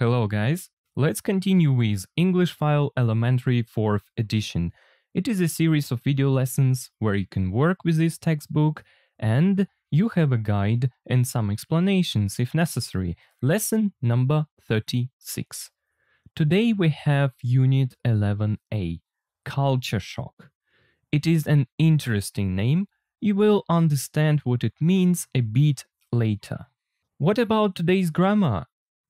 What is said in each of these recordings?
Hello guys, let's continue with English File Elementary 4th edition. It is a series of video lessons where you can work with this textbook and you have a guide and some explanations if necessary. Lesson number 36. Today we have Unit 11a, Culture Shock. It is an interesting name, you will understand what it means a bit later. What about today's grammar?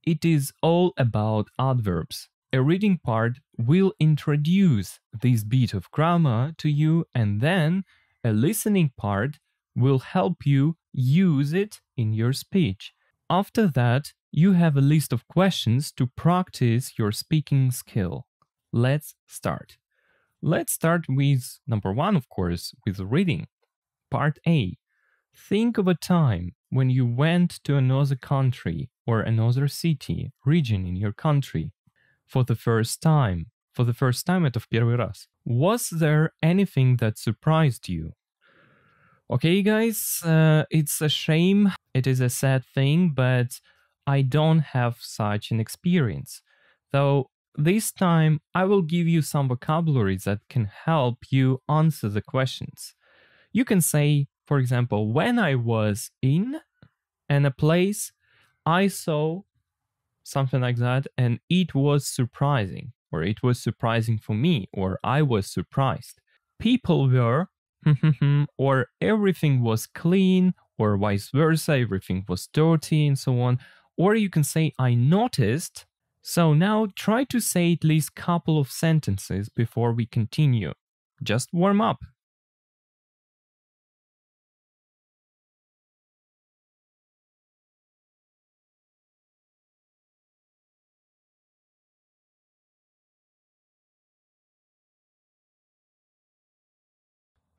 It is all about adverbs. A reading part will introduce this bit of grammar to you and then a listening part will help you use it in your speech. After that, you have a list of questions to practice your speaking skill. Let's start. Let's start with number one, of course, with reading. Part A Think of a time when you went to another country or another city, region in your country for the first time. For the first time, это в первый раз. Was there anything that surprised you? Okay, guys, uh, it's a shame. It is a sad thing, but I don't have such an experience. Though this time I will give you some vocabulary that can help you answer the questions. You can say for example, when I was in and a place, I saw something like that, and it was surprising, or it was surprising for me, or I was surprised. People were, or everything was clean, or vice versa, everything was dirty, and so on. Or you can say, I noticed. So now try to say at least couple of sentences before we continue. Just warm up.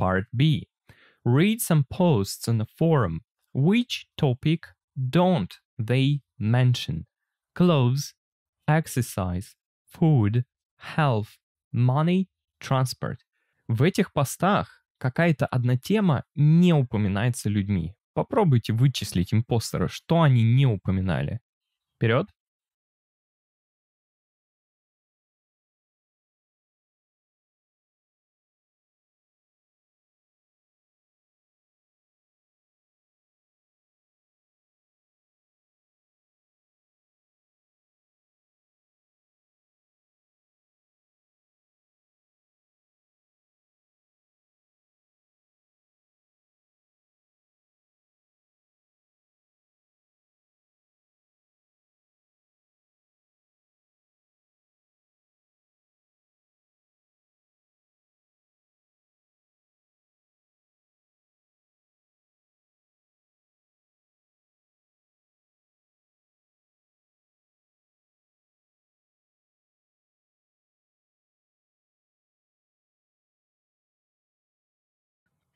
Part B. Read some posts on the forum. Which topic don't they mention? Clothes, exercise, food, health, money, transport. В этих постах какая-то одна тема не упоминается людьми. Попробуйте вычислить импостера, что они не упоминали. Вперед!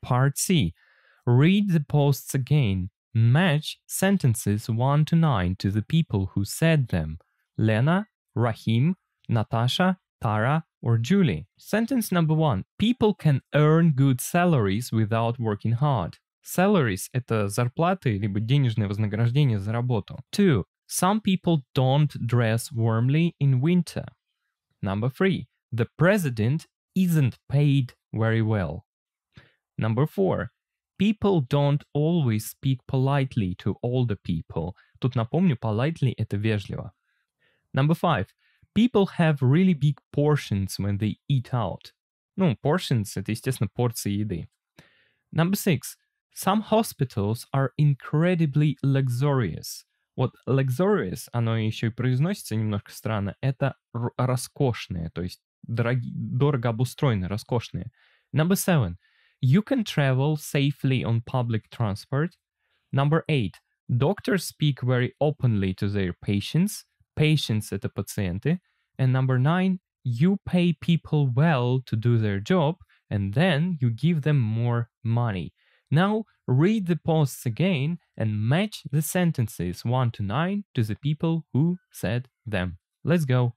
Part C. Read the posts again. Match sentences 1 to 9 to the people who said them Lena, Rahim, Natasha, Tara, or Julie. Sentence number 1. People can earn good salaries without working hard. Salaries – это зарплаты либо денежное вознаграждение за работу. 2. Some people don't dress warmly in winter. Number 3. The president isn't paid very well. Number four, people don't always speak politely to older people. Тут напомню, politely – это вежливо. Number five, people have really big portions when they eat out. Ну, portions – это, естественно, порции еды. Number six, some hospitals are incredibly luxurious. Вот luxurious, оно еще и произносится немножко странно, это роскошные, то есть дороги, дорого обустроенные, роскошные. Number seven – you can travel safely on public transport. Number eight, doctors speak very openly to their patients, patients at the paciente. And number nine, you pay people well to do their job and then you give them more money. Now, read the posts again and match the sentences 1 to 9 to the people who said them. Let's go.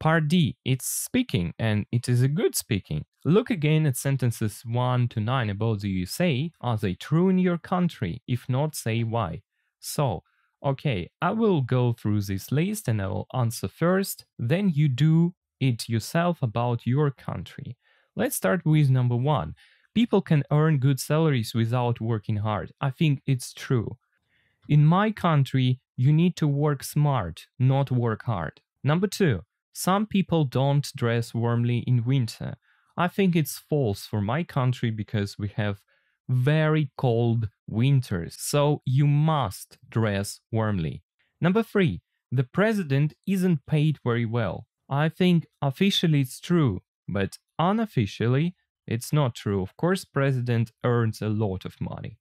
Part D, it's speaking, and it is a good speaking. Look again at sentences 1 to 9 about the USA. Are they true in your country? If not, say why. So, okay, I will go through this list and I will answer first, then you do it yourself about your country. Let's start with number 1. People can earn good salaries without working hard. I think it's true. In my country, you need to work smart, not work hard. Number 2. Some people don't dress warmly in winter. I think it's false for my country because we have very cold winters, so you must dress warmly. Number three, the president isn't paid very well. I think officially it's true, but unofficially it's not true. Of course, president earns a lot of money.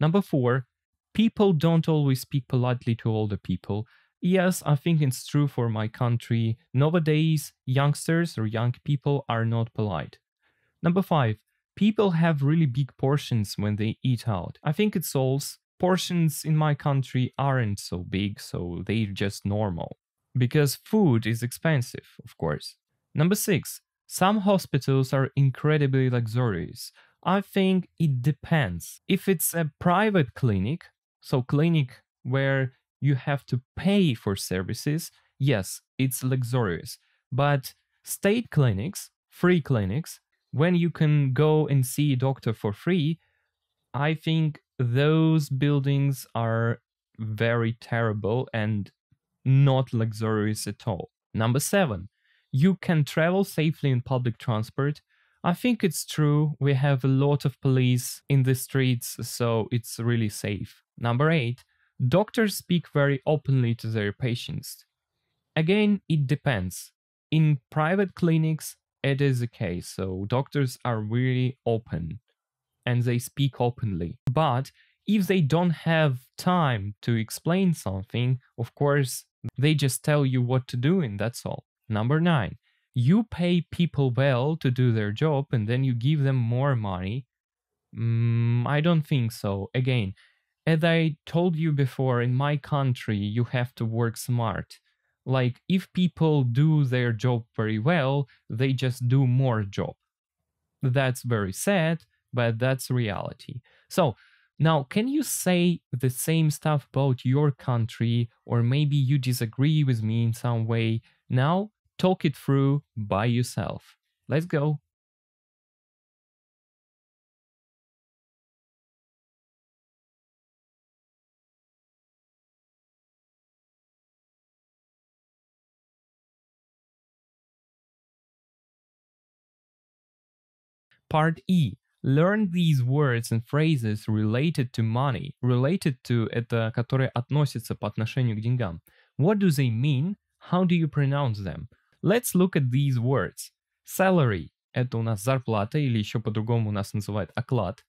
Number four, people don't always speak politely to older people. Yes, I think it's true for my country. Nowadays, youngsters or young people are not polite. Number five, people have really big portions when they eat out. I think it's all portions in my country aren't so big, so they're just normal. Because food is expensive, of course. Number six, some hospitals are incredibly luxurious. I think it depends. If it's a private clinic, so clinic where you have to pay for services. Yes, it's luxurious, but state clinics, free clinics, when you can go and see a doctor for free, I think those buildings are very terrible and not luxurious at all. Number seven, you can travel safely in public transport. I think it's true. We have a lot of police in the streets, so it's really safe. Number eight, Doctors speak very openly to their patients. Again, it depends. In private clinics, it is the case, so doctors are really open and they speak openly. But if they don't have time to explain something, of course, they just tell you what to do and that's all. Number nine, you pay people well to do their job and then you give them more money. Mm, I don't think so. Again, as I told you before, in my country, you have to work smart. Like, if people do their job very well, they just do more job. That's very sad, but that's reality. So, now, can you say the same stuff about your country, or maybe you disagree with me in some way? Now, talk it through by yourself. Let's go. Part E. Learn these words and phrases related to money. Related to – это которые относятся по отношению к деньгам. What do they mean? How do you pronounce them? Let's look at these words. Salary – это у нас зарплата или еще по-другому у нас называют оклад.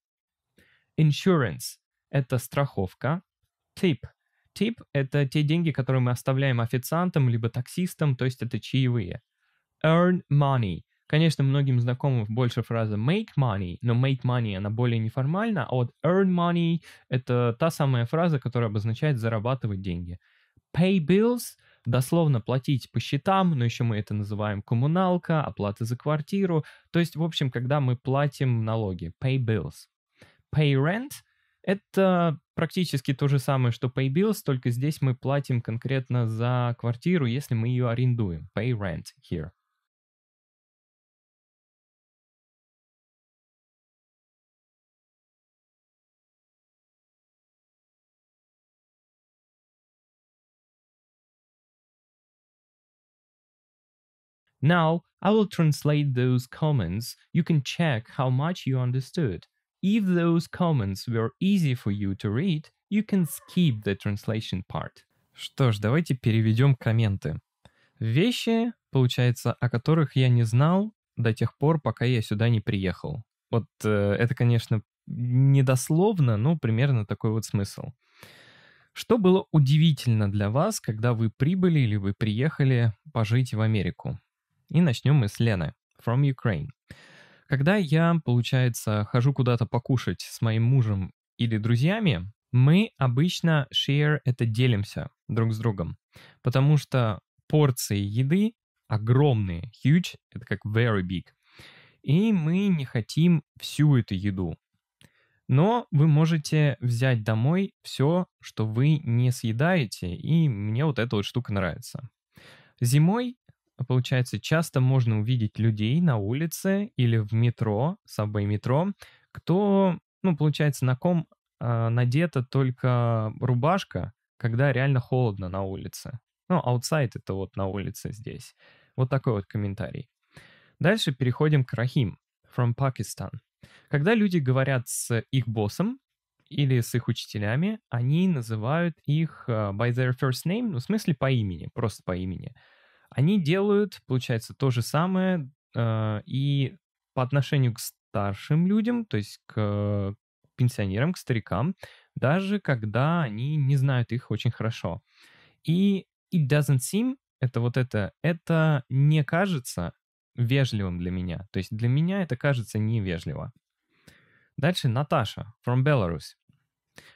Insurance – это страховка. Tip – tip – это те деньги, которые мы оставляем официантам либо таксистам, то есть это чаевые. Earn money – Конечно, многим знакома больше фраза make money, но make money она более неформальна, а вот earn money — это та самая фраза, которая обозначает зарабатывать деньги. Pay bills — дословно платить по счетам, но еще мы это называем коммуналка, оплата за квартиру. То есть, в общем, когда мы платим налоги. Pay bills. Pay rent — это практически то же самое, что pay bills, только здесь мы платим конкретно за квартиру, если мы ее арендуем. Pay rent here — Now, I will translate those comments. You can check how much you understood. If those comments were easy for you to read, you can skip the translation part. Что ж, давайте переведем комменты. Вещи, получается, о которых я не знал до тех пор, пока я сюда не приехал. Вот э, это, конечно, недословно, но примерно такой вот смысл. Что было удивительно для вас, когда вы прибыли или вы приехали пожить в Америку? И начнем мы с Лены, from Ukraine. Когда я, получается, хожу куда-то покушать с моим мужем или друзьями, мы обычно share это делимся друг с другом, потому что порции еды огромные, huge, это как very big, и мы не хотим всю эту еду. Но вы можете взять домой все, что вы не съедаете, и мне вот эта вот штука нравится. Зимой Получается, часто можно увидеть людей на улице или в метро, собой метро, кто, ну, получается, на ком э, надета только рубашка, когда реально холодно на улице. Ну, аутсайд это вот на улице здесь. Вот такой вот комментарий. Дальше переходим к Рахим, from Pakistan. Когда люди говорят с их боссом или с их учителями, они называют их а, by their first name, ну, в смысле по имени, просто по имени. Uh, они делают, получается, то же самое э, и по отношению к старшим людям, то есть к пенсионерам, к старикам, даже когда они не знают их очень хорошо. И it doesn't seem, это вот это, это не кажется вежливым для меня. То есть для меня это кажется невежливо. Дальше Наташа, from Belarus.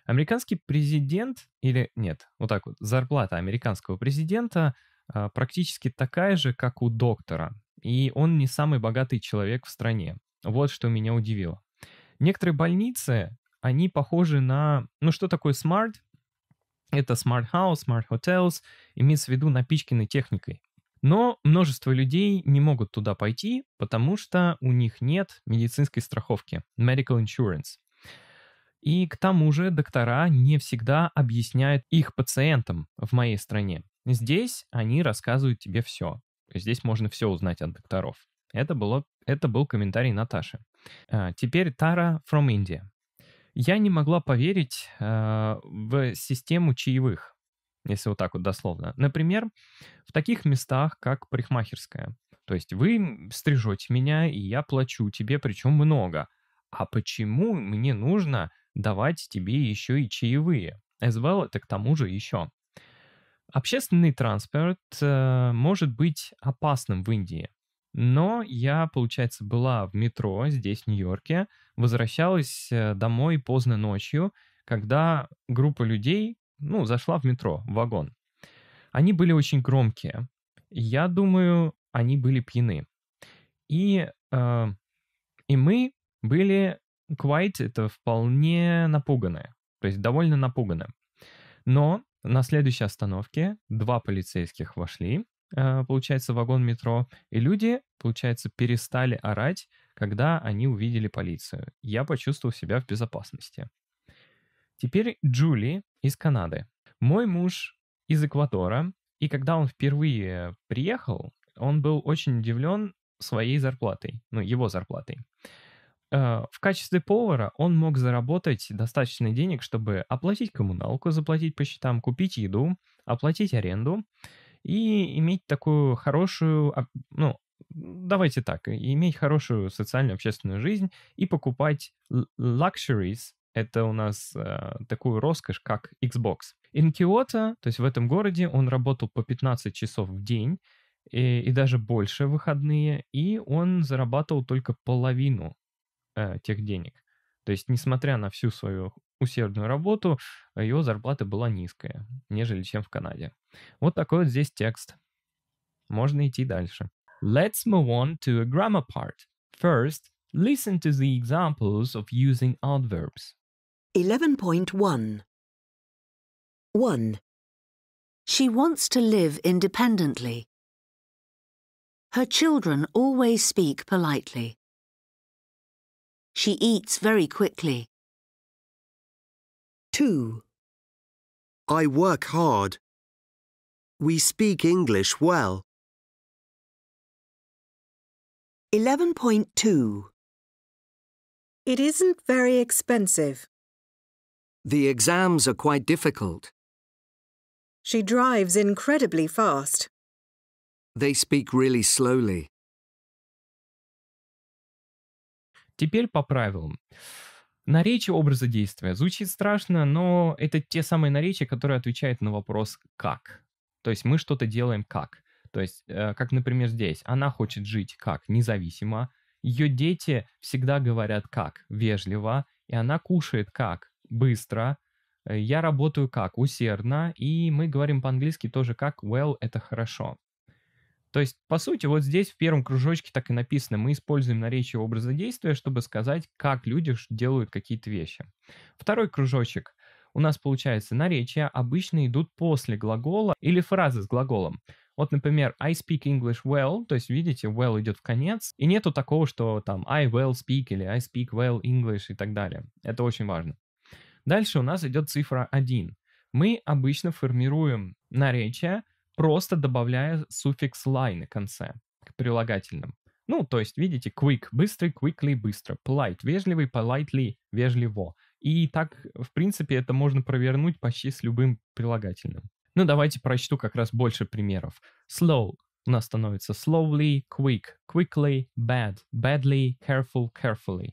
Американский президент, или нет, вот так вот, зарплата американского президента – а, практически такая же, как у доктора, и он не самый богатый человек в стране. Вот что меня удивило. Некоторые больницы, они похожи на... Ну что такое smart? Это smart house, smart hotels, имеется в виду напичканы техникой. Но множество людей не могут туда пойти, потому что у них нет медицинской страховки, medical insurance. И к тому же доктора не всегда объясняют их пациентам в моей стране, Здесь они рассказывают тебе все. Здесь можно все узнать от докторов. Это, было, это был комментарий Наташи. А, теперь Тара from India. Я не могла поверить а, в систему чаевых, если вот так вот дословно. Например, в таких местах, как парикмахерская. То есть вы стрижете меня, и я плачу тебе, причем много. А почему мне нужно давать тебе еще и чаевые? As well, это к тому же еще. Общественный транспорт э, может быть опасным в Индии. Но я, получается, была в метро здесь, в Нью-Йорке, возвращалась э, домой поздно ночью, когда группа людей, ну, зашла в метро, в вагон. Они были очень громкие. Я думаю, они были пьяны. И, э, и мы были quite, это вполне напуганы. То есть довольно напуганы. Но на следующей остановке два полицейских вошли, э, получается, вагон метро, и люди, получается, перестали орать, когда они увидели полицию. Я почувствовал себя в безопасности. Теперь Джули из Канады. Мой муж из Экватора, и когда он впервые приехал, он был очень удивлен своей зарплатой, ну, его зарплатой. Э, в качестве повара он мог заработать достаточно денег, чтобы оплатить коммуналку, заплатить по счетам, купить еду, оплатить аренду и иметь такую хорошую, ну, давайте так, иметь хорошую социальную общественную жизнь и покупать luxuries, это у нас э, такую роскошь, как Xbox. In Kyoto, то есть в этом городе, он работал по 15 часов в день и, э, и даже больше выходные, и он зарабатывал только половину тех денег. То есть, несмотря на всю свою усердную работу, его зарплата была низкая, нежели чем в Канаде. Вот такой вот здесь текст. Можно идти дальше. Let's move on to a grammar part. First, listen to the examples of using adverbs. 11.1 1. She wants to live independently. Her children always speak politely. She eats very quickly. 2. I work hard. We speak English well. 11.2 It isn't very expensive. The exams are quite difficult. She drives incredibly fast. They speak really slowly. Теперь по правилам. Наречие образа действия. Звучит страшно, но это те самые наречия, которые отвечают на вопрос «как». То есть мы что-то делаем «как». То есть, э, как, например, здесь. Она хочет жить «как», независимо. Ее дети всегда говорят «как», вежливо. И она кушает «как», быстро. Э, я работаю «как», усердно. И мы говорим по-английски тоже «как», well – это хорошо. То есть, по сути, вот здесь в первом кружочке так и написано, мы используем наречие образа действия, чтобы сказать, как люди делают какие-то вещи. Второй кружочек. У нас получается наречия обычно идут после глагола или фразы с глаголом. Вот, например, I speak English well, то есть, видите, well идет в конец, и нету такого, что там I well speak или I speak well English и так далее. Это очень важно. Дальше у нас идет цифра 1. Мы обычно формируем наречия просто добавляя суффикс line на конце, к прилагательным. Ну, то есть, видите, quick — быстрый, quickly — быстро, polite — вежливый, politely — вежливо. И так, в принципе, это можно провернуть почти с любым прилагательным. Ну, давайте прочту как раз больше примеров. Slow у нас становится slowly, quick, quickly, bad, badly, careful, carefully.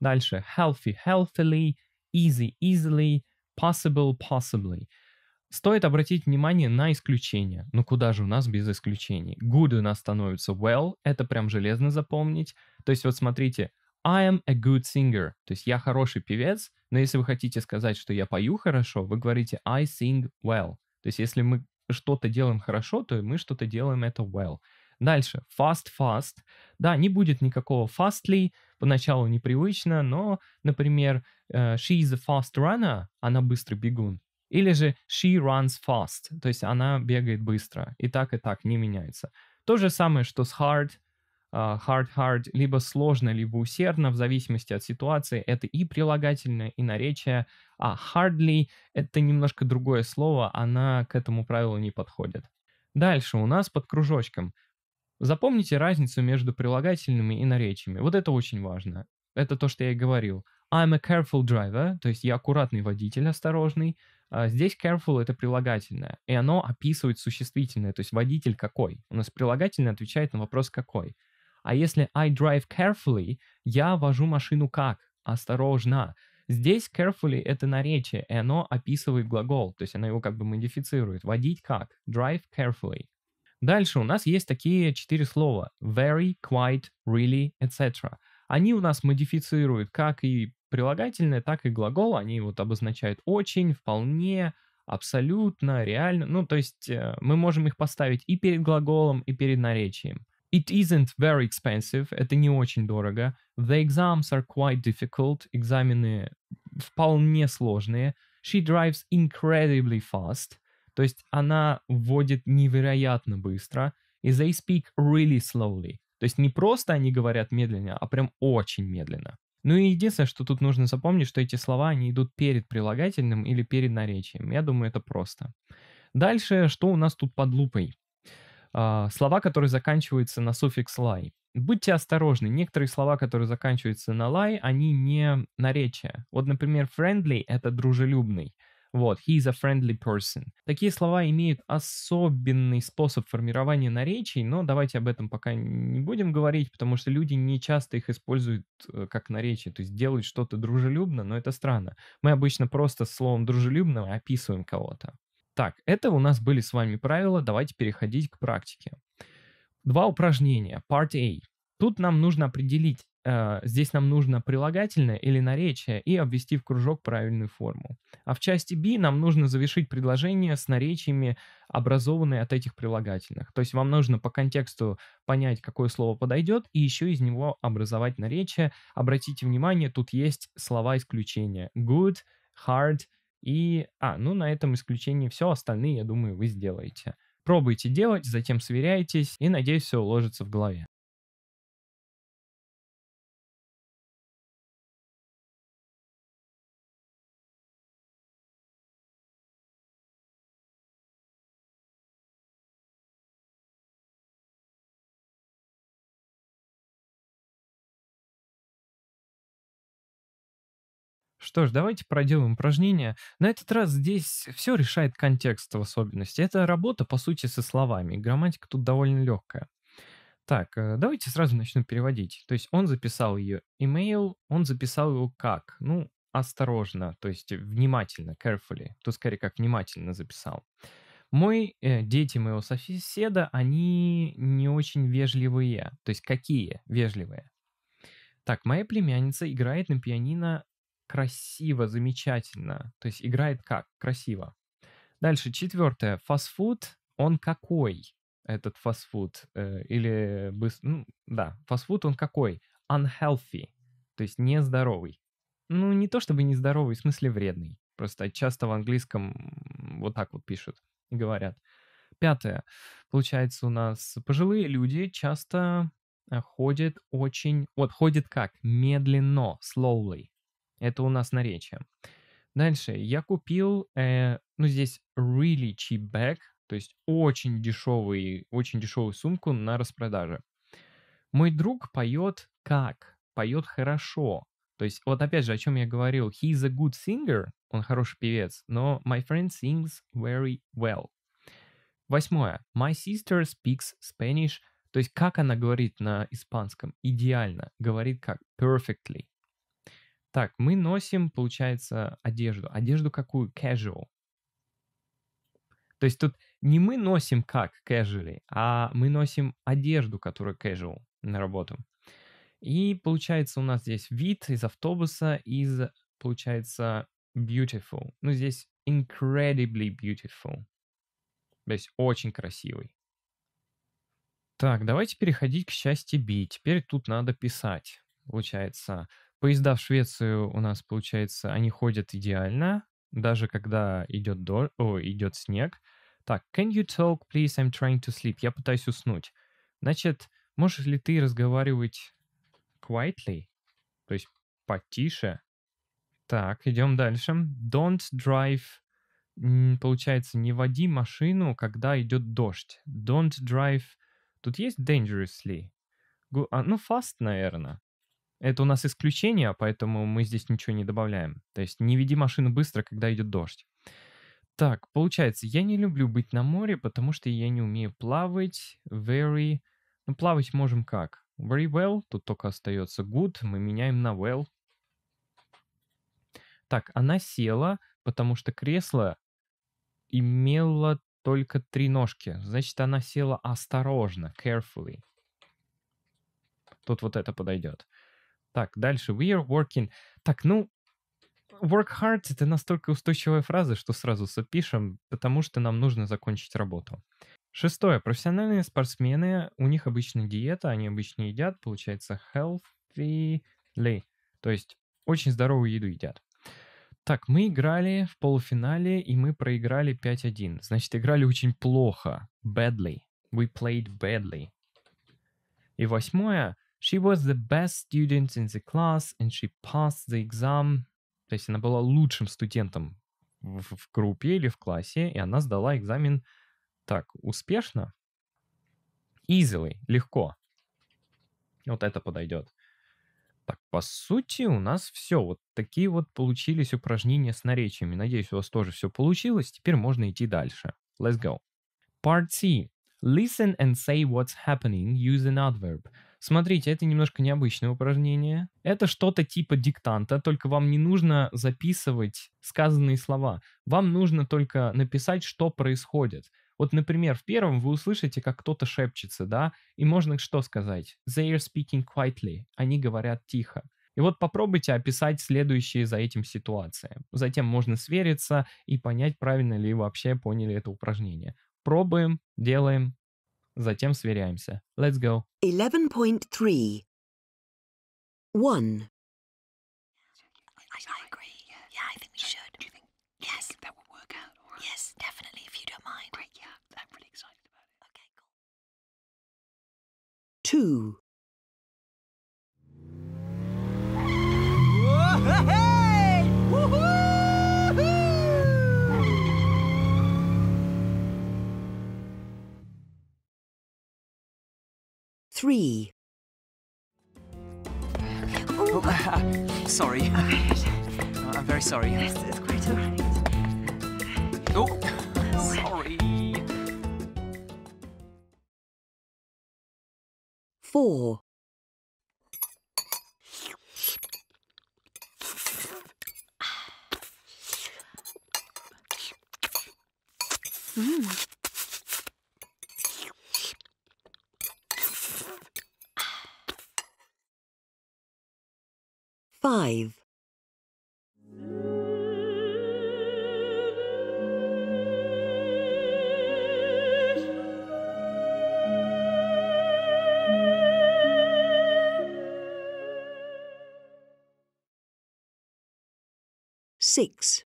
Дальше healthy, healthily, easy, easily, possible, possibly — Стоит обратить внимание на исключения. Ну куда же у нас без исключений? Good у нас становится well, это прям железно запомнить. То есть вот смотрите, I am a good singer, то есть я хороший певец, но если вы хотите сказать, что я пою хорошо, вы говорите I sing well. То есть если мы что-то делаем хорошо, то мы что-то делаем это well. Дальше, fast, fast. Да, не будет никакого fastly, поначалу непривычно, но, например, э, she is a fast runner, она быстрый бегун. Или же she runs fast, то есть она бегает быстро. И так, и так не меняется. То же самое, что с hard, а, hard, hard, либо сложно, либо усердно, в зависимости от ситуации. Это и прилагательное, и наречие. А hardly — это немножко другое слово, она к этому правилу не подходит. Дальше у нас под кружочком. Запомните разницу между прилагательными и наречиями. Вот это очень важно. Это то, что я и говорил. I'm a careful driver, то есть я аккуратный водитель, осторожный. А здесь careful — это прилагательное, и оно описывает существительное, то есть водитель какой. У нас прилагательное отвечает на вопрос какой. А если I drive carefully, я вожу машину как? Осторожно. Здесь carefully — это наречие, и оно описывает глагол, то есть оно его как бы модифицирует. Водить как? Drive carefully. Дальше у нас есть такие четыре слова. Very, quite, really, etc. Они у нас модифицируют как и прилагательные, так и глагол, они вот обозначают очень, вполне, абсолютно, реально. Ну, то есть э, мы можем их поставить и перед глаголом, и перед наречием. It isn't very expensive, это не очень дорого. The exams are quite difficult, экзамены вполне сложные. She drives incredibly fast, то есть она водит невероятно быстро. И they speak really slowly, то есть не просто они говорят медленно, а прям очень медленно. Ну и единственное, что тут нужно запомнить, что эти слова, они идут перед прилагательным или перед наречием. Я думаю, это просто. Дальше, что у нас тут под лупой? А, слова, которые заканчиваются на суффикс «лай». Будьте осторожны, некоторые слова, которые заканчиваются на «лай», они не наречия. Вот, например, «friendly» — это «дружелюбный», вот, he is a friendly person. Такие слова имеют особенный способ формирования наречий, но давайте об этом пока не будем говорить, потому что люди не часто их используют э, как наречие, то есть делают что-то дружелюбно, но это странно. Мы обычно просто словом дружелюбно описываем кого-то. Так, это у нас были с вами правила, давайте переходить к практике. Два упражнения, part A. Тут нам нужно определить, Э, здесь нам нужно прилагательное или наречие и обвести в кружок правильную форму. А в части B нам нужно завершить предложение с наречиями, образованные от этих прилагательных. То есть вам нужно по контексту понять, какое слово подойдет, и еще из него образовать наречие. Обратите внимание, тут есть слова исключения. Good, hard и... А, ну на этом исключении все, остальные, я думаю, вы сделаете. Пробуйте делать, затем сверяйтесь, и надеюсь, все уложится в голове. Что ж, давайте проделаем упражнение. На этот раз здесь все решает контекст в особенности. Это работа, по сути, со словами. Грамматика тут довольно легкая. Так, э, давайте сразу начну переводить. То есть он записал ее email, он записал его как? Ну, осторожно, то есть внимательно, carefully. Тут скорее как внимательно записал. Мой, э, дети моего соседа, они не очень вежливые. То есть какие вежливые? Так, моя племянница играет на пианино красиво, замечательно. То есть играет как? Красиво. Дальше, четвертое. Фастфуд, он какой? Этот фастфуд. Э, или, быстро, ну, да, фастфуд он какой? Unhealthy, то есть нездоровый. Ну, не то чтобы нездоровый, в смысле вредный. Просто часто в английском вот так вот пишут, и говорят. Пятое. Получается, у нас пожилые люди часто э, ходят очень... Вот, ходят как? Медленно, slowly. Это у нас наречие. Дальше я купил, э, ну здесь really cheap bag, то есть очень дешевый, очень дешевую сумку на распродаже. Мой друг поет как? Поет хорошо. То есть вот опять же, о чем я говорил, he is a good singer, он хороший певец, но my friend sings very well. Восьмое. My sister speaks Spanish. То есть как она говорит на испанском? Идеально. Говорит как? Perfectly. Так, мы носим, получается, одежду. Одежду какую? Casual. То есть тут не мы носим как casually, а мы носим одежду, которая casual на работу. И получается у нас здесь вид из автобуса, из, получается, beautiful. Ну, здесь incredibly beautiful. То есть очень красивый. Так, давайте переходить к части B. Теперь тут надо писать. Получается, Поезда в Швецию у нас, получается, они ходят идеально, даже когда идет, до... О, идет снег. Так, can you talk, please? I'm trying to sleep. Я пытаюсь уснуть. Значит, можешь ли ты разговаривать quietly? То есть потише. Так, идем дальше. Don't drive. Получается, не води машину, когда идет дождь. Don't drive. Тут есть dangerously? А, ну, fast, наверное. Это у нас исключение, поэтому мы здесь ничего не добавляем. То есть не веди машину быстро, когда идет дождь. Так, получается, я не люблю быть на море, потому что я не умею плавать. Very... Ну, плавать можем как? Very well, тут только остается good, мы меняем на well. Так, она села, потому что кресло имело только три ножки. Значит, она села осторожно, carefully. Тут вот это подойдет. Так, дальше. We are working. Так, ну, work hard — это настолько устойчивая фраза, что сразу запишем, потому что нам нужно закончить работу. Шестое. Профессиональные спортсмены, у них обычно диета, они обычно едят, получается, healthily, то есть очень здоровую еду едят. Так, мы играли в полуфинале, и мы проиграли 5-1. Значит, играли очень плохо. Badly. We played badly. И восьмое. She was the best student in the class and she passed the exam. То есть она была лучшим студентом в, в группе или в классе, и она сдала экзамен так успешно. Easily, легко. Вот это подойдет. Так, по сути, у нас все. Вот такие вот получились упражнения с наречиями. Надеюсь, у вас тоже все получилось. Теперь можно идти дальше. Let's go. Part C. Listen and say what's happening. Use an adverb. Смотрите, это немножко необычное упражнение. Это что-то типа диктанта, только вам не нужно записывать сказанные слова. Вам нужно только написать, что происходит. Вот, например, в первом вы услышите, как кто-то шепчется, да, и можно что сказать? They are speaking quietly. Они говорят тихо. И вот попробуйте описать следующие за этим ситуации. Затем можно свериться и понять, правильно ли вообще поняли это упражнение. Пробуем, делаем, Затем сверяемся. Let's go. 11.3 1. 2. Three. Oh. Uh, sorry. Uh, I'm very sorry. Yes, it's quite all right. Oh, sorry. Four. Hmm. five. Six.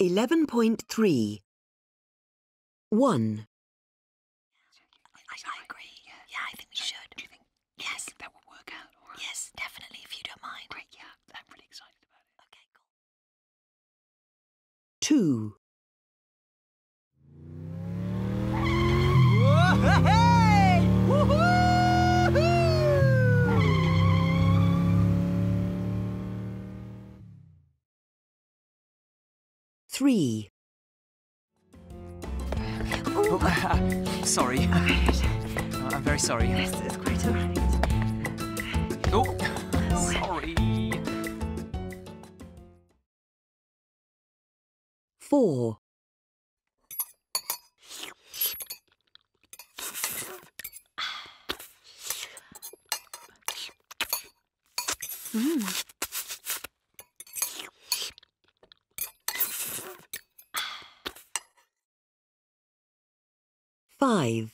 11.3 1. I, I, agree. Yeah, I think we so, should. Do you think, do yes. Think that will work out? Right? Yes, definitely, if you don't mind. Great, yeah. I'm really excited about it. Okay, cool. 2. three. Oh, uh, sorry. Uh, I'm very sorry. Yes, it's quite all right. Oh, sorry. Four. Mmm. 5.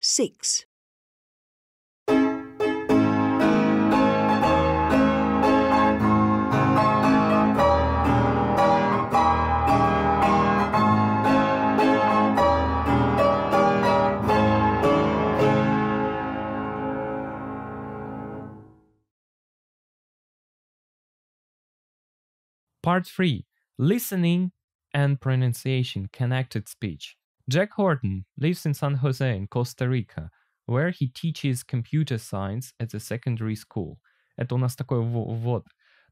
Six. Part 3 Listening and Pronunciation Connected Speech. Jack Horton lives in San Jose, in Costa Rica, where he teaches computer science at a secondary school. Это у нас такой вот,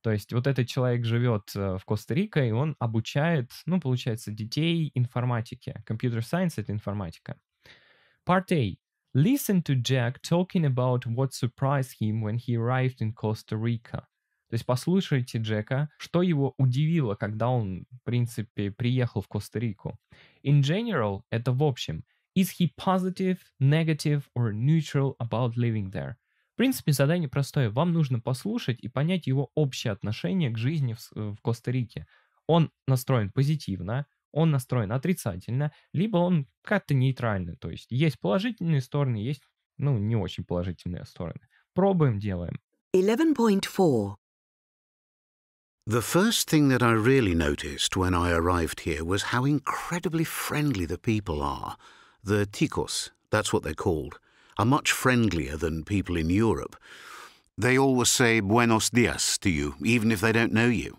То есть вот этот человек живет э, в Коста-Рике, и он обучает, ну, получается, детей информатике. Computer science — это информатика. Part A. Listen to Jack talking about what surprised him when he arrived in Costa Rica. То есть послушайте Джека, что его удивило, когда он, в принципе, приехал в Коста-Рику. In general, это в общем. Is he positive, negative or neutral about living there? В принципе, задание простое. Вам нужно послушать и понять его общее отношение к жизни в, в Коста-Рике. Он настроен позитивно, он настроен отрицательно, либо он как-то нейтральный. То есть есть положительные стороны, есть, ну, не очень положительные стороны. Пробуем, делаем. 11.4 The first thing that I really noticed when I arrived here was how incredibly friendly the people are. The Ticos, that's what they're called, are much friendlier than people in Europe. They always say buenos dias to you, even if they don't know you.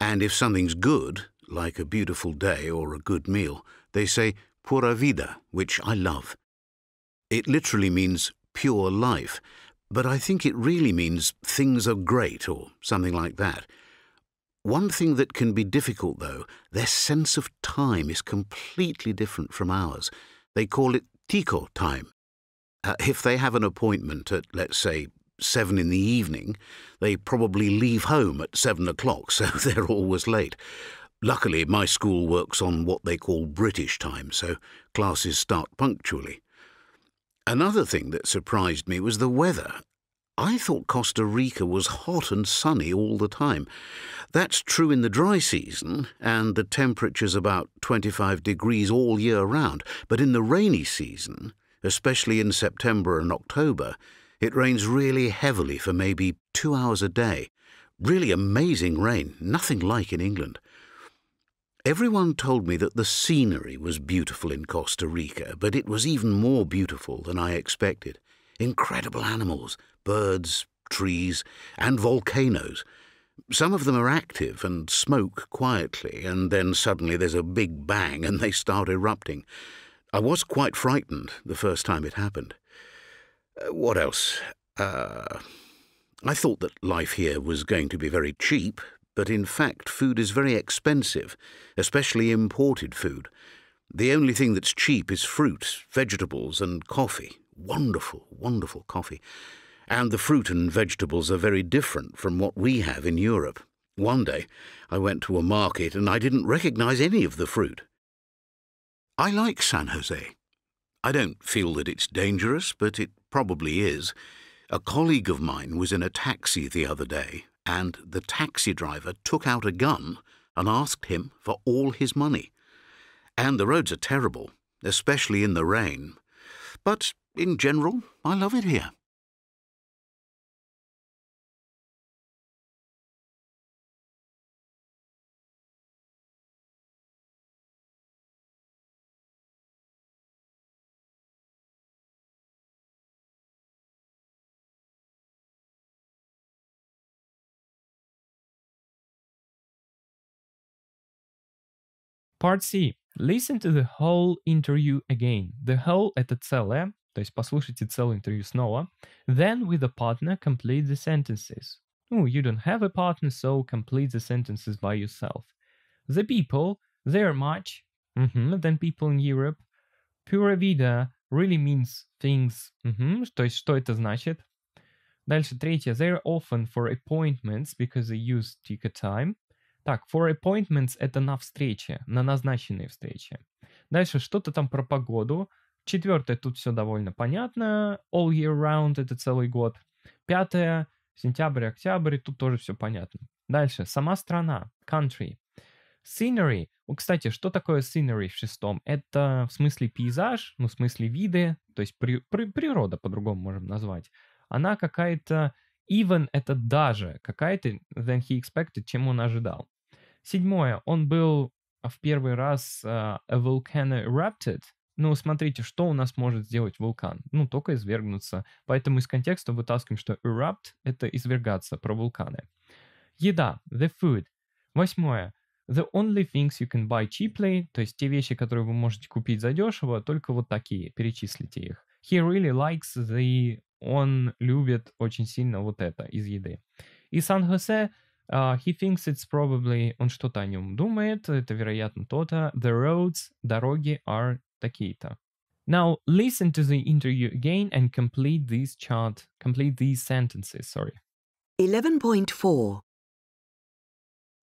And if something's good, like a beautiful day or a good meal, they say pura vida, which I love. It literally means pure life, but I think it really means things are great or something like that. One thing that can be difficult, though, their sense of time is completely different from ours. They call it tico time. Uh, if they have an appointment at, let's say, seven in the evening, they probably leave home at seven o'clock, so they're always late. Luckily, my school works on what they call British time, so classes start punctually. Another thing that surprised me was the weather. I thought Costa Rica was hot and sunny all the time. That's true in the dry season, and the temperature's about 25 degrees all year round. But in the rainy season, especially in September and October, it rains really heavily for maybe two hours a day. Really amazing rain, nothing like in England. Everyone told me that the scenery was beautiful in Costa Rica, but it was even more beautiful than I expected. Incredible animals, birds, trees, and volcanoes. Some of them are active and smoke quietly, and then suddenly there's a big bang and they start erupting. I was quite frightened the first time it happened. Uh, what else? Uh, I thought that life here was going to be very cheap, but in fact food is very expensive, especially imported food. The only thing that's cheap is fruit, vegetables, and coffee. Wonderful, wonderful coffee and the fruit and vegetables are very different from what we have in Europe. One day I went to a market and I didn't recognize any of the fruit. I like San Jose. I don't feel that it's dangerous, but it probably is. A colleague of mine was in a taxi the other day, and the taxi driver took out a gun and asked him for all his money. And the roads are terrible, especially in the rain. But in general, I love it here. Part C. Listen to the whole interview again. The whole – это целое, то есть послушайте целое интервью снова. Then with a partner complete the sentences. Oh, you don't have a partner, so complete the sentences by yourself. The people, they are much mm -hmm, than people in Europe. Pura vida really means things. Mm -hmm, то есть что это значит? Дальше третье. They are often for appointments because they use ticket time. Так, for appointments — это на встрече, на назначенные встречи. Дальше что-то там про погоду. Четвертое, тут все довольно понятно. All year round — это целый год. Пятое, сентябрь, октябрь, тут тоже все понятно. Дальше, сама страна, country. Scenery. Кстати, что такое scenery в шестом? Это в смысле пейзаж, ну, в смысле виды, то есть при, при, природа, по-другому можем назвать. Она какая-то even это даже какая-то than he expected, чем он ожидал. Седьмое, он был а, в первый раз uh, volcano erupted. Ну, смотрите, что у нас может сделать вулкан? Ну, только извергнуться. Поэтому из контекста вытаскиваем, что erupt — это извергаться, про вулканы. Еда, the food. Восьмое, the only things you can buy cheaply, то есть те вещи, которые вы можете купить задешево, только вот такие, перечислите их. He really likes the... Он любит очень сильно вот это из еды. И Сан-Хосе — Uh, he thinks it's probably... Он что-то о нем думает, это, вероятно, то-то. The roads, дороги are такие-то. Now, listen to the interview again and complete these chart, complete these sentences, sorry. 11.4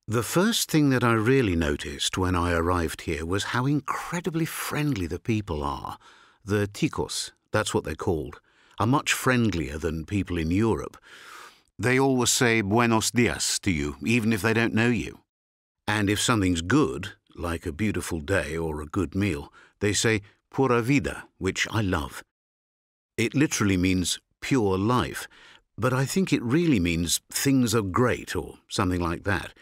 The first thing that I really noticed when I arrived here was how incredibly friendly the people are. The ticos, that's what they're called, are much friendlier than people in Europe. They always say buenos dias to you, even if they don't know you. And if something's good, like a beautiful day or a good meal, they say pura vida, which I love. It literally means pure life, but I think it really means things are great or something like that.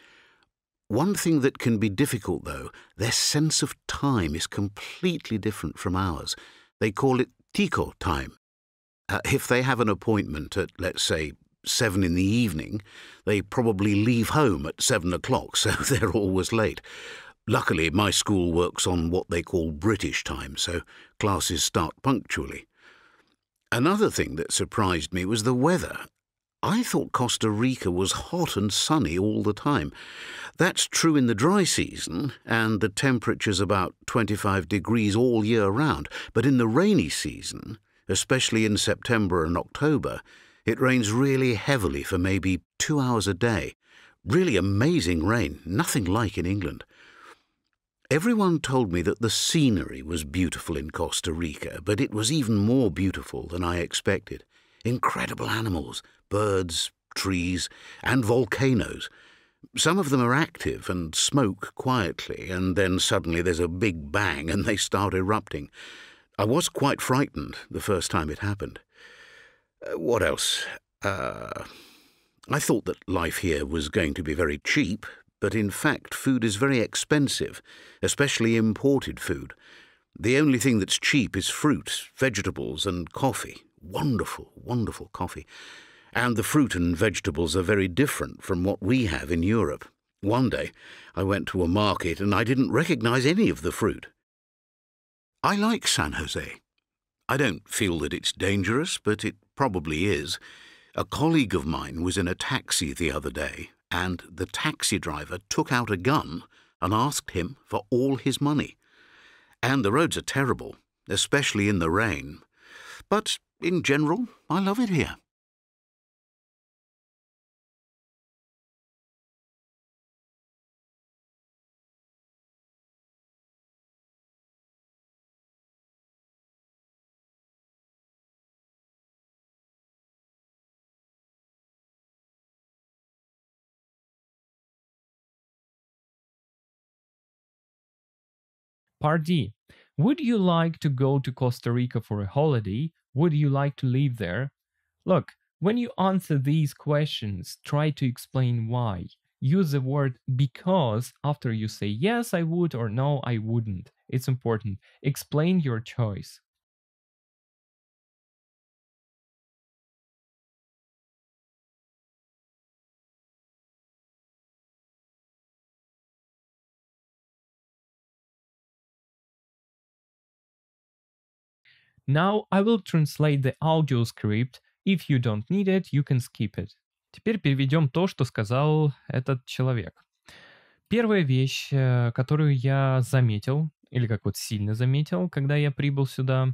One thing that can be difficult, though, their sense of time is completely different from ours. They call it tico time. Uh, if they have an appointment at, let's say, seven in the evening, they probably leave home at seven o'clock, so they're always late. Luckily, my school works on what they call British time, so classes start punctually. Another thing that surprised me was the weather. I thought Costa Rica was hot and sunny all the time. That's true in the dry season, and the temperature's about 25 degrees all year round. But in the rainy season, especially in September and October, it rains really heavily for maybe two hours a day. Really amazing rain, nothing like in England. Everyone told me that the scenery was beautiful in Costa Rica, but it was even more beautiful than I expected. Incredible animals, birds, trees, and volcanoes. Some of them are active and smoke quietly, and then suddenly there's a big bang and they start erupting. I was quite frightened the first time it happened. Uh, what else? Uh, I thought that life here was going to be very cheap, but in fact food is very expensive, especially imported food. The only thing that's cheap is fruit, vegetables and coffee. Wonderful, wonderful coffee. And the fruit and vegetables are very different from what we have in Europe. One day I went to a market and I didn't recognize any of the fruit. I like San Jose. I don't feel that it's dangerous, but it probably is, a colleague of mine was in a taxi the other day, and the taxi driver took out a gun and asked him for all his money. And the roads are terrible, especially in the rain. But in general, I love it here. Part D. Would you like to go to Costa Rica for a holiday? Would you like to live there? Look, when you answer these questions, try to explain why. Use the word because after you say yes, I would or no, I wouldn't. It's important. Explain your choice. Now I will translate the audio script. If you don't need it, you can skip it. Теперь переведем то, что сказал этот человек. Первая вещь, э, которую я заметил, или как вот сильно заметил, когда я прибыл сюда,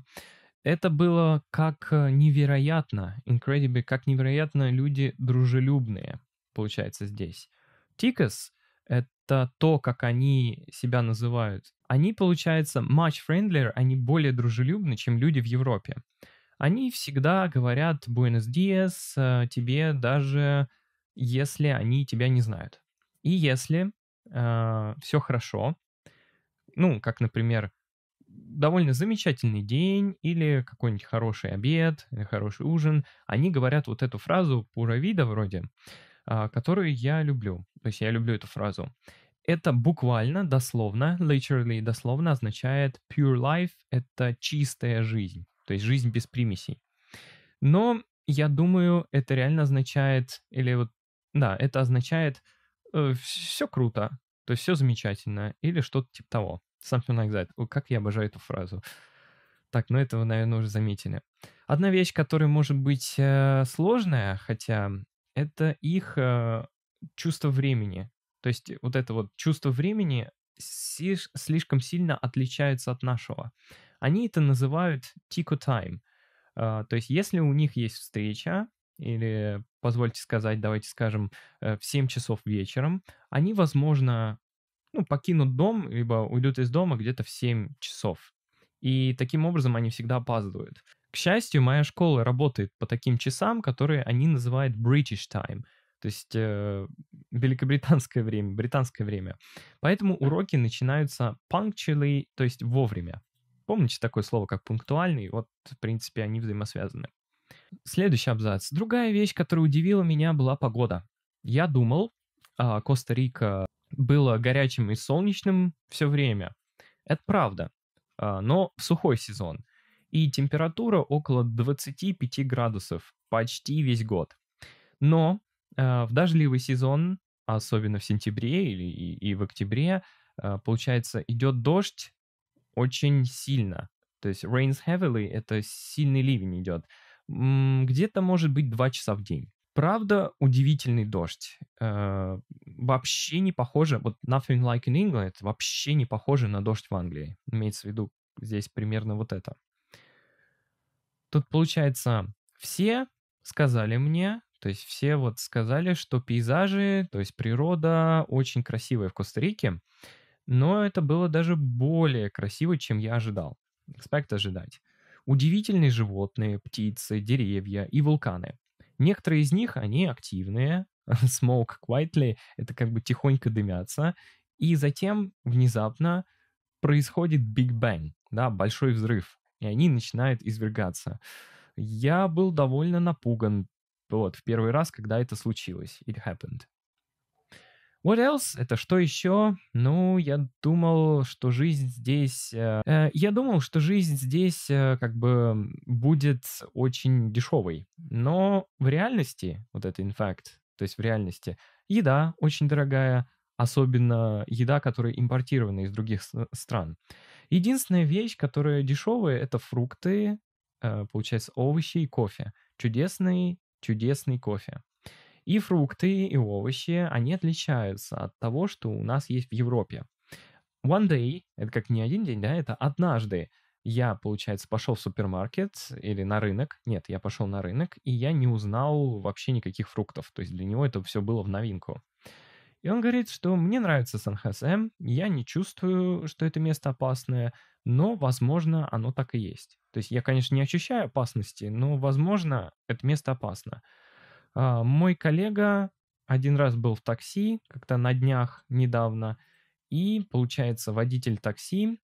это было как э, невероятно, incredible, как невероятно люди дружелюбные, получается, здесь. Тикас — это то, как они себя называют они, получается, much friendlier, они более дружелюбны, чем люди в Европе. Они всегда говорят «Buenos dias» э, тебе, даже если они тебя не знают. И если э, все хорошо, ну, как, например, довольно замечательный день или какой-нибудь хороший обед, или хороший ужин, они говорят вот эту фразу «пуравида» вроде, э, которую я люблю. То есть я люблю эту фразу. Это буквально, дословно, literally, дословно означает pure life — это чистая жизнь, то есть жизнь без примесей. Но я думаю, это реально означает, или вот, да, это означает э, все круто, то есть все замечательно, или что-то типа того. Something like that. О, как я обожаю эту фразу. Так, ну это вы, наверное, уже заметили. Одна вещь, которая может быть э, сложная, хотя это их э, чувство времени. То есть э, вот это вот чувство времени слишком сильно отличается от нашего. Они это называют tico тайм То есть если у них есть встреча, или, позвольте сказать, давайте скажем, э, в 7 часов вечером, они, возможно, ну, покинут дом, либо уйдут из дома где-то в 7 часов. И таким образом они всегда опаздывают. К счастью, моя школа работает по таким часам, которые они называют British Time — то есть э, великобританское время, британское время. Поэтому уроки начинаются punctually, то есть вовремя. Помните такое слово, как пунктуальный? Вот, в принципе, они взаимосвязаны. Следующий абзац. Другая вещь, которая удивила меня, была погода. Я думал, э, Коста-Рика было горячим и солнечным все время. Это правда, э, но в сухой сезон. И температура около 25 градусов почти весь год. Но Э, в дождливый сезон, особенно в сентябре или и, и в октябре, э, получается, идет дождь очень сильно. То есть rains heavily — это сильный ливень идет. Где-то может быть 2 часа в день. Правда, удивительный дождь. Э, вообще не похоже, вот nothing like in England, вообще не похоже на дождь в Англии. Имеется в виду здесь примерно вот это. Тут получается, все сказали мне, то есть все вот сказали, что пейзажи, то есть природа очень красивая в Коста-Рике, но это было даже более красиво, чем я ожидал. Экспект ожидать. Удивительные животные, птицы, деревья и вулканы. Некоторые из них, они активные, smoke quietly, это как бы тихонько дымятся, и затем внезапно происходит Big Bang, да, большой взрыв, и они начинают извергаться. Я был довольно напуган вот, в первый раз, когда это случилось. It happened. What else? Это что еще? Ну, я думал, что жизнь здесь... Э, э, я думал, что жизнь здесь э, как бы будет очень дешевой. Но в реальности, вот это in fact, то есть в реальности, еда очень дорогая, особенно еда, которая импортирована из других стран. Единственная вещь, которая дешевая, это фрукты, э, получается, овощи и кофе. Чудесный чудесный кофе. И фрукты, и овощи, они отличаются от того, что у нас есть в Европе. One day, это как не один день, да, это однажды я, получается, пошел в супермаркет или на рынок. Нет, я пошел на рынок, и я не узнал вообще никаких фруктов. То есть для него это все было в новинку. И он говорит, что мне нравится Сан-Хосе, я не чувствую, что это место опасное, но, возможно, оно так и есть. То есть я, конечно, не ощущаю опасности, но, возможно, это место опасно. А, мой коллега один раз был в такси, как-то на днях недавно, и, получается, водитель такси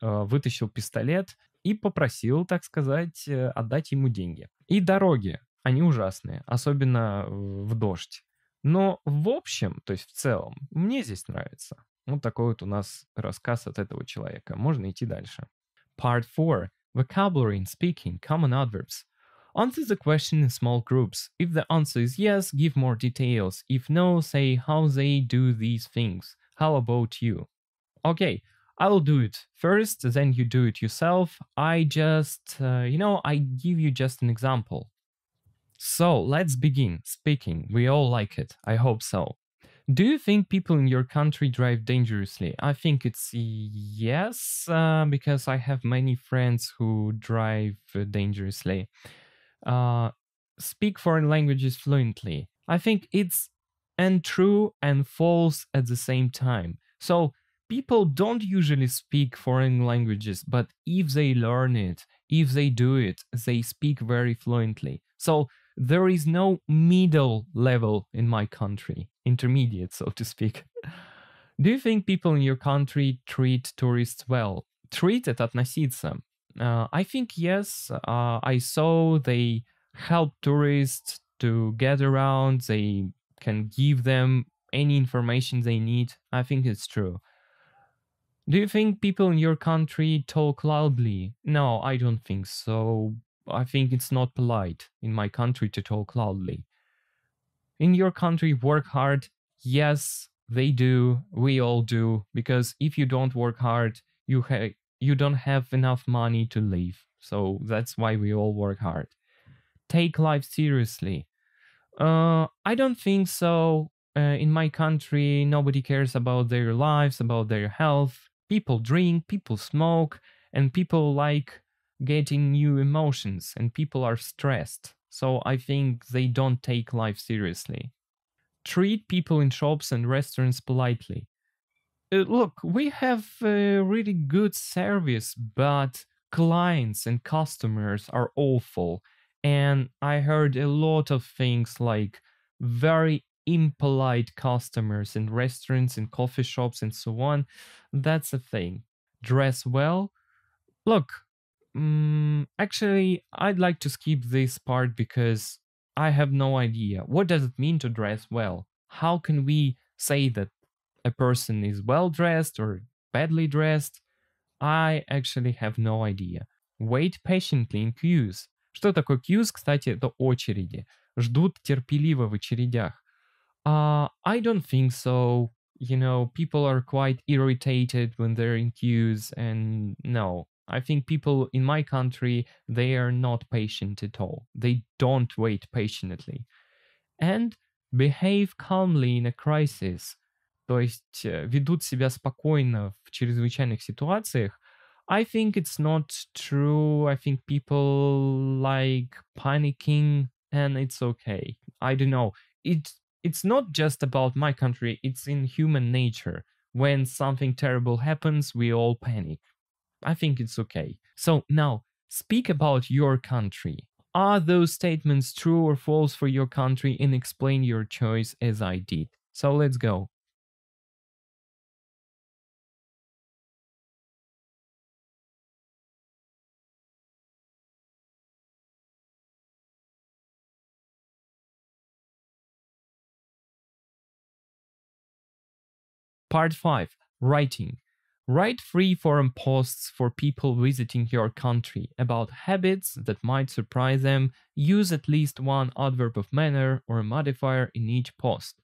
а, вытащил пистолет и попросил, так сказать, э, отдать ему деньги. И дороги, они ужасные, особенно в дождь. Но в общем, то есть в целом, мне здесь нравится. Вот такой вот у нас рассказ от этого человека. Можно идти дальше. Part 4. Vocabulary in speaking, common adverbs. Answer the question in small groups. If the answer is yes, give more details. If no, say how they do these things. How about you? Okay, I'll do it first, then you do it yourself. I just, uh, you know, I give you just an example. So let's begin speaking. We all like it. I hope so. Do you think people in your country drive dangerously? I think it's yes, uh, because I have many friends who drive uh, dangerously. Uh, speak foreign languages fluently. I think it's and true and false at the same time. So people don't usually speak foreign languages, but if they learn it, if they do it, they speak very fluently. So there is no middle level in my country, intermediate, so to speak. Do you think people in your country treat tourists well? Treat it, относиться. Uh, I think yes. Uh, I saw they help tourists to get around. They can give them any information they need. I think it's true. Do you think people in your country talk loudly? No, I don't think so. I think it's not polite in my country to talk loudly. In your country, work hard. Yes, they do. We all do. Because if you don't work hard, you ha- you don't have enough money to live. So that's why we all work hard. Take life seriously. Uh, I don't think so. Uh, in my country, nobody cares about their lives, about their health. People drink, people smoke, and people like getting new emotions and people are stressed. So I think they don't take life seriously. Treat people in shops and restaurants politely. Uh, look, we have a really good service, but clients and customers are awful. And I heard a lot of things like very impolite customers in restaurants and coffee shops and so on. That's a thing. Dress well. Look, Mm, actually, I'd like to skip this part because I have no idea. What does it mean to dress well? How can we say that a person is well dressed or badly dressed? I actually have no idea. Wait patiently in queues. Что такое queues? Кстати, это очереди. Ждут терпеливо в очередях. Uh, I don't think so. You know, people are quite irritated when they're in queues, and no, I think people in my country, they are not patient at all. They don't wait patiently. And behave calmly in a crisis. То есть э, ведут себя спокойно в чрезвычайных ситуациях. I think it's not true. I think people like panicking and it's okay. I don't know. It it's not just about my country, it's in human nature. When something terrible happens, we all panic. I think it's okay. So now speak about your country. Are those statements true or false for your country and explain your choice as I did? So let's go. Part 5 Writing Write free forum posts for people visiting your country about habits that might surprise them. Use at least one adverb of manner or modifier in each post.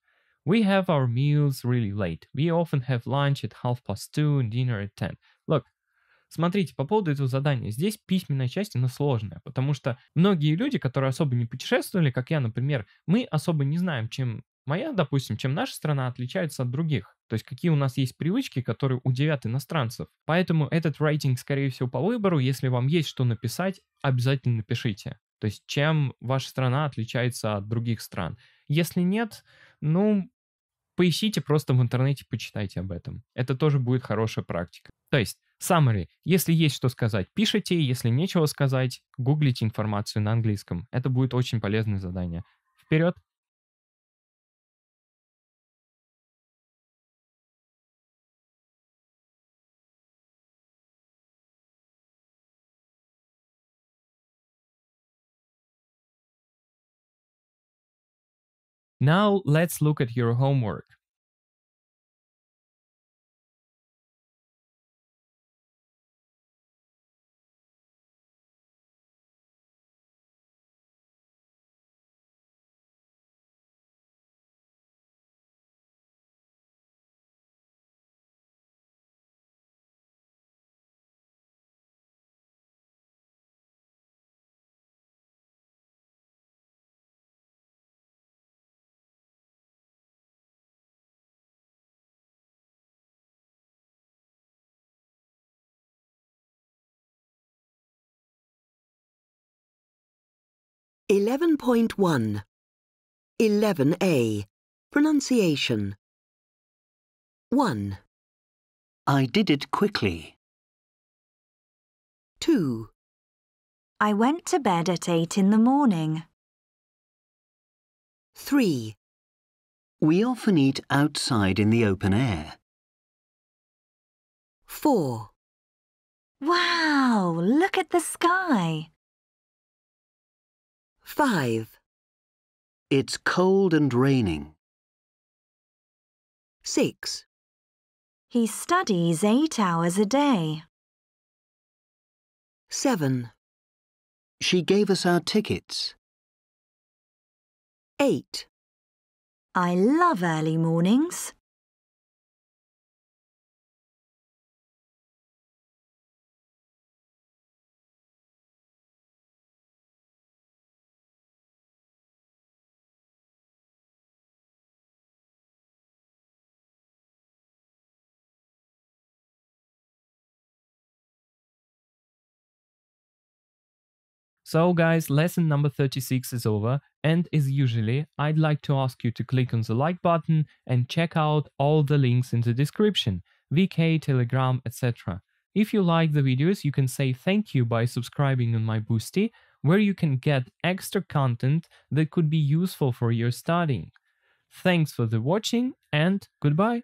We have our meals really late. We often have lunch at half past two and dinner at ten. Look, Смотрите, по поводу этого задания. Здесь письменная часть, она сложная, потому что многие люди, которые особо не путешествовали, как я, например, мы особо не знаем, чем моя, допустим, чем наша страна отличается от других. То есть какие у нас есть привычки, которые удивят иностранцев. Поэтому этот рейтинг, скорее всего, по выбору, если вам есть что написать, обязательно пишите. То есть чем ваша страна отличается от других стран. Если нет, ну, поищите просто в интернете, почитайте об этом. Это тоже будет хорошая практика. То есть, summary. Если есть что сказать, пишите. Если нечего сказать, гуглите информацию на английском. Это будет очень полезное задание. Вперед! Now let's look at your homework. 11.1 11a Pronunciation 1. I did it quickly. 2. I went to bed at 8 in the morning. 3. We often eat outside in the open air. 4. Wow, look at the sky. 5. It's cold and raining. 6. He studies eight hours a day. 7. She gave us our tickets. 8. I love early mornings. So guys, lesson number 36 is over and as usually, I'd like to ask you to click on the like button and check out all the links in the description, VK, Telegram, etc. If you like the videos, you can say thank you by subscribing on my Boosty, where you can get extra content that could be useful for your studying. Thanks for the watching and goodbye!